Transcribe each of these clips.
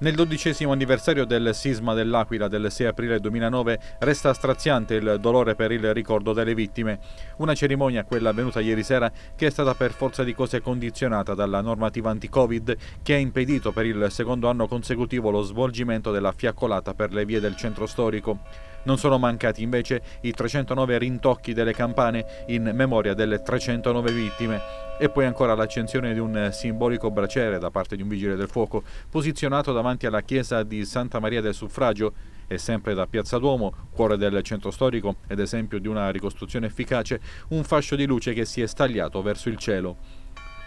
Nel dodicesimo anniversario del sisma dell'Aquila del 6 aprile 2009 resta straziante il dolore per il ricordo delle vittime. Una cerimonia, quella avvenuta ieri sera, che è stata per forza di cose condizionata dalla normativa anti-Covid che ha impedito per il secondo anno consecutivo lo svolgimento della fiaccolata per le vie del centro storico. Non sono mancati invece i 309 rintocchi delle campane in memoria delle 309 vittime e poi ancora l'accensione di un simbolico braciere da parte di un vigile del fuoco posizionato davanti alla chiesa di Santa Maria del Suffragio e sempre da Piazza Duomo, cuore del centro storico ed esempio di una ricostruzione efficace, un fascio di luce che si è stagliato verso il cielo.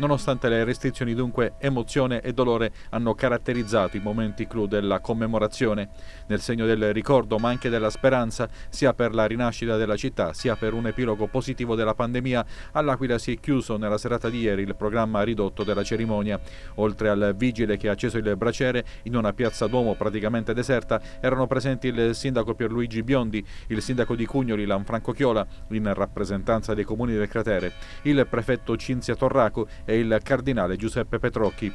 Nonostante le restrizioni dunque emozione e dolore hanno caratterizzato i momenti clou della commemorazione, nel segno del ricordo ma anche della speranza sia per la rinascita della città sia per un epilogo positivo della pandemia, all'Aquila si è chiuso nella serata di ieri il programma ridotto della cerimonia. Oltre al vigile che ha acceso il braciere in una piazza Duomo praticamente deserta erano presenti il sindaco Pierluigi Biondi, il sindaco di Cugnoli Lanfranco Chiola in rappresentanza dei comuni del cratere, il prefetto Cinzia Torraco e e il cardinale Giuseppe Petrocchi.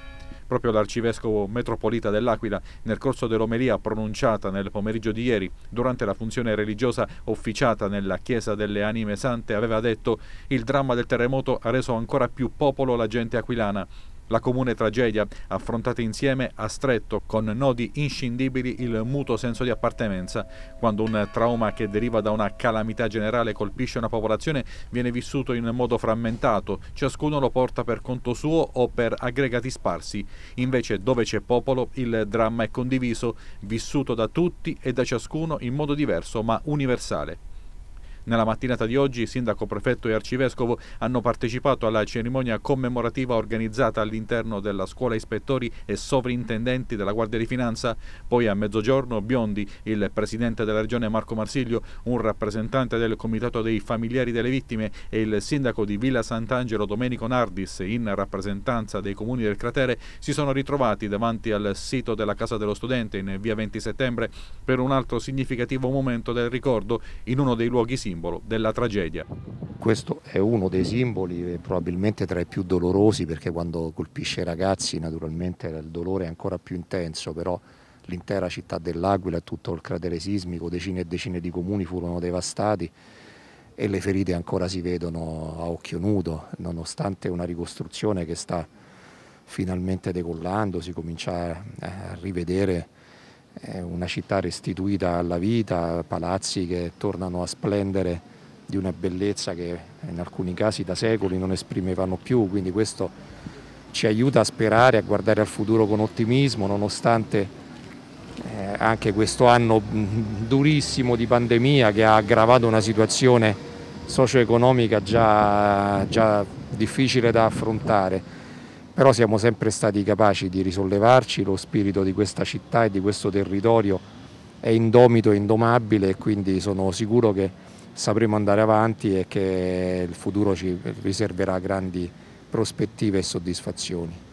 Proprio l'arcivescovo metropolita dell'Aquila, nel corso dell'omelia pronunciata nel pomeriggio di ieri durante la funzione religiosa officiata nella Chiesa delle Anime Sante, aveva detto «Il dramma del terremoto ha reso ancora più popolo la gente aquilana. La comune tragedia, affrontata insieme, ha stretto con nodi inscindibili il muto senso di appartenenza. Quando un trauma che deriva da una calamità generale colpisce una popolazione, viene vissuto in modo frammentato, ciascuno lo porta per conto suo o per aggregati sparsi. Invece, dove c'è popolo, il dramma è condiviso, vissuto da tutti e da ciascuno in modo diverso ma universale. Nella mattinata di oggi sindaco, prefetto e arcivescovo hanno partecipato alla cerimonia commemorativa organizzata all'interno della scuola ispettori e sovrintendenti della Guardia di Finanza. Poi a mezzogiorno Biondi, il presidente della regione Marco Marsiglio, un rappresentante del comitato dei familiari delle vittime e il sindaco di Villa Sant'Angelo Domenico Nardis in rappresentanza dei comuni del cratere si sono ritrovati davanti al sito della Casa dello Studente in via 20 settembre per un altro significativo momento del ricordo in uno dei luoghi simili simbolo della tragedia. Questo è uno dei simboli eh, probabilmente tra i più dolorosi perché quando colpisce i ragazzi naturalmente il dolore è ancora più intenso, però l'intera città dell'Aquila e tutto il cratere sismico, decine e decine di comuni furono devastati e le ferite ancora si vedono a occhio nudo, nonostante una ricostruzione che sta finalmente decollando, si comincia eh, a rivedere è una città restituita alla vita, palazzi che tornano a splendere di una bellezza che in alcuni casi da secoli non esprimevano più, quindi questo ci aiuta a sperare, a guardare al futuro con ottimismo, nonostante eh, anche questo anno mm, durissimo di pandemia che ha aggravato una situazione socio-economica già, già difficile da affrontare però siamo sempre stati capaci di risollevarci, lo spirito di questa città e di questo territorio è indomito e indomabile e quindi sono sicuro che sapremo andare avanti e che il futuro ci riserverà grandi prospettive e soddisfazioni.